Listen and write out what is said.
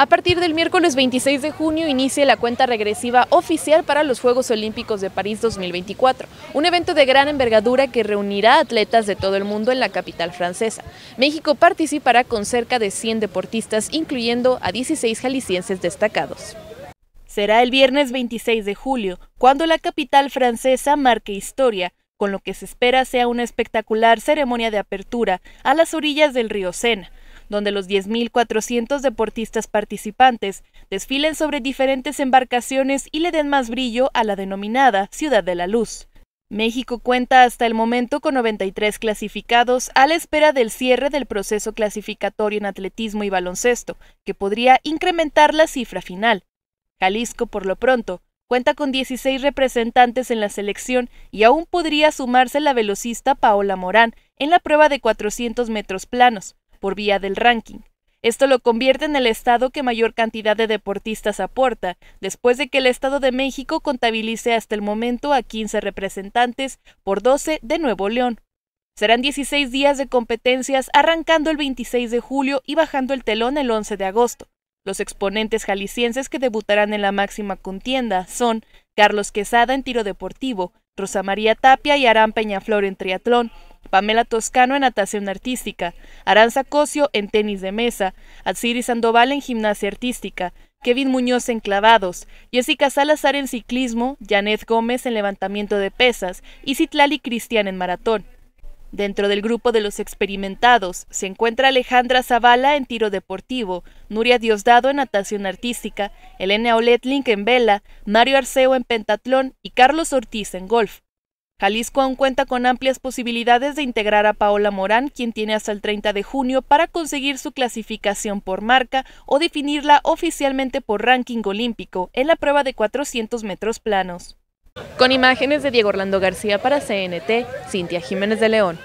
A partir del miércoles 26 de junio inicia la cuenta regresiva oficial para los Juegos Olímpicos de París 2024, un evento de gran envergadura que reunirá atletas de todo el mundo en la capital francesa. México participará con cerca de 100 deportistas, incluyendo a 16 jaliscienses destacados. Será el viernes 26 de julio, cuando la capital francesa marque historia, con lo que se espera sea una espectacular ceremonia de apertura a las orillas del río Sena donde los 10.400 deportistas participantes desfilen sobre diferentes embarcaciones y le den más brillo a la denominada Ciudad de la Luz. México cuenta hasta el momento con 93 clasificados a la espera del cierre del proceso clasificatorio en atletismo y baloncesto, que podría incrementar la cifra final. Jalisco, por lo pronto, cuenta con 16 representantes en la selección y aún podría sumarse la velocista Paola Morán en la prueba de 400 metros planos, por vía del ranking. Esto lo convierte en el estado que mayor cantidad de deportistas aporta, después de que el Estado de México contabilice hasta el momento a 15 representantes por 12 de Nuevo León. Serán 16 días de competencias arrancando el 26 de julio y bajando el telón el 11 de agosto. Los exponentes jaliscienses que debutarán en la máxima contienda son Carlos Quesada en tiro deportivo, Rosa María Tapia y Arán Peñaflor en triatlón, Pamela Toscano en natación artística, Aranza Cosio en tenis de mesa, Atsiri Sandoval en gimnasia artística, Kevin Muñoz en clavados, Jessica Salazar en ciclismo, Janet Gómez en levantamiento de pesas y Citlali Cristian en maratón. Dentro del grupo de los experimentados se encuentra Alejandra Zavala en tiro deportivo, Nuria Diosdado en natación artística, Elena Oletlink en vela, Mario Arceo en pentatlón y Carlos Ortiz en golf. Jalisco aún cuenta con amplias posibilidades de integrar a Paola Morán, quien tiene hasta el 30 de junio para conseguir su clasificación por marca o definirla oficialmente por ranking olímpico en la prueba de 400 metros planos. Con imágenes de Diego Orlando García para CNT, Cintia Jiménez de León.